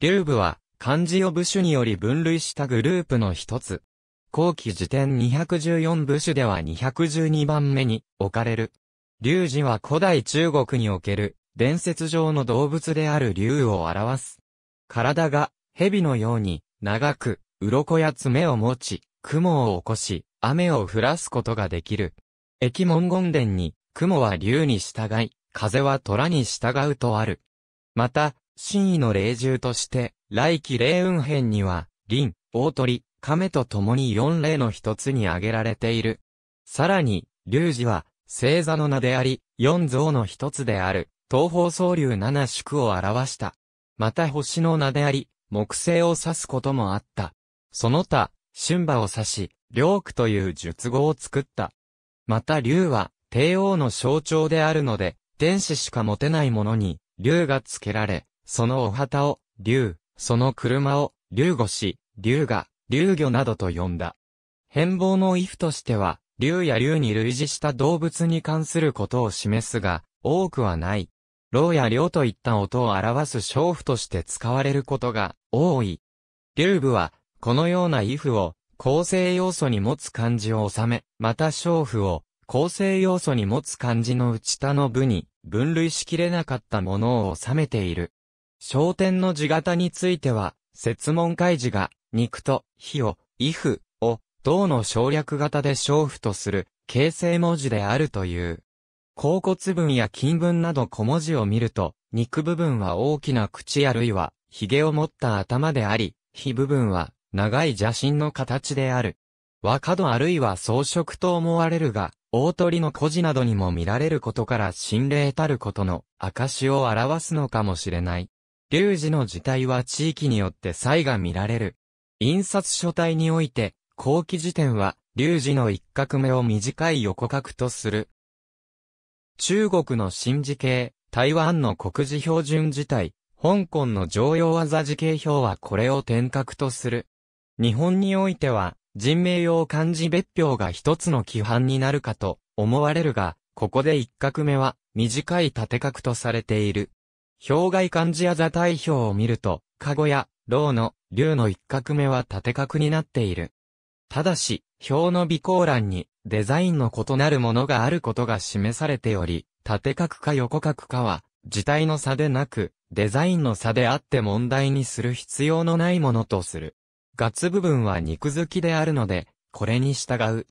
竜部は、漢字を部首により分類したグループの一つ。後期辞典214部首では212番目に置かれる。竜字は古代中国における伝説上の動物である竜を表す。体が蛇のように長く鱗や爪を持ち、雲を起こし、雨を降らすことができる。駅文言伝に雲は竜に従い、風は虎に従うとある。また、真意の霊獣として、来期霊雲編には、林、大鳥、亀と共に四霊の一つに挙げられている。さらに、龍寺は、星座の名であり、四像の一つである、東方総流七宿を表した。また星の名であり、木星を指すこともあった。その他、春馬を指し、両区という術語を作った。また龍は、帝王の象徴であるので、天使しか持てないものに、龍が付けられ、そのお旗を、竜、その車を、竜御し、竜が、竜魚などと呼んだ。変貌の if としては、竜や竜に類似した動物に関することを示すが、多くはない。老や竜といった音を表す娼婦として使われることが多い。竜部は、このような if を構成要素に持つ漢字を収め、また娼婦を構成要素に持つ漢字の内田の部に分類しきれなかったものを収めている。焦点の字型については、説問開示が、肉と、火を、衣服を、銅の省略型で娼婦とする、形成文字であるという。甲骨文や金文など小文字を見ると、肉部分は大きな口あるいは、髭を持った頭であり、火部分は、長い邪神の形である。若戸あるいは装飾と思われるが、大鳥の孤児などにも見られることから心霊たることの証を表すのかもしれない。龍字の字体は地域によって差異が見られる。印刷書体において、後期辞典は、龍字の一画目を短い横画とする。中国の新字形、台湾の国字標準字体、香港の常用技字形表はこれを点画とする。日本においては、人名用漢字別表が一つの規範になるかと思われるが、ここで一画目は短い縦画とされている。表外漢字や座体表を見ると、籠や、牢の、竜の一画目は縦角になっている。ただし、表の備考欄に、デザインの異なるものがあることが示されており、縦角か横角かは、字体の差でなく、デザインの差であって問題にする必要のないものとする。ガツ部分は肉付きであるので、これに従う。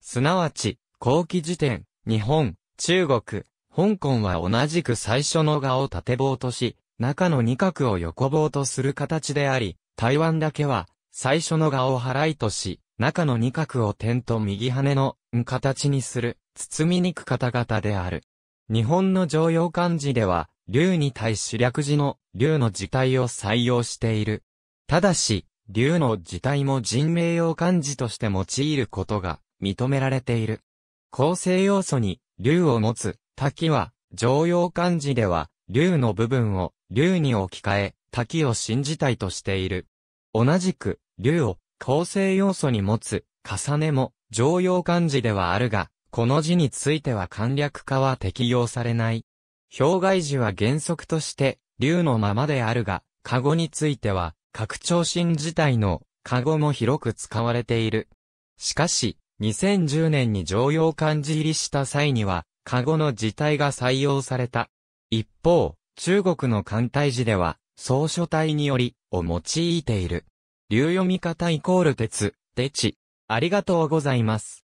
すなわち、後期辞典、日本、中国、香港は同じく最初の画を縦棒とし、中の二角を横棒とする形であり、台湾だけは、最初の画を払いとし、中の二角を点と右羽の、形にする、包みにく方々である。日本の常用漢字では、竜に対し略字の、竜の字体を採用している。ただし、竜の字体も人名用漢字として用いることが認められている。構成要素に、竜を持つ、滝は、常用漢字では、竜の部分を、竜に置き換え、滝を信じたいとしている。同じく、竜を、構成要素に持つ、重ねも、常用漢字ではあるが、この字については簡略化は適用されない。表外字は原則として、竜のままであるが、カゴについては、拡張心自体の、カゴも広く使われている。しかし、2010年に常用漢字入りした際には、カゴの字体が採用された。一方、中国の簡体字では、草書体により、を用いている。流読み方イコール鉄、でち。ありがとうございます。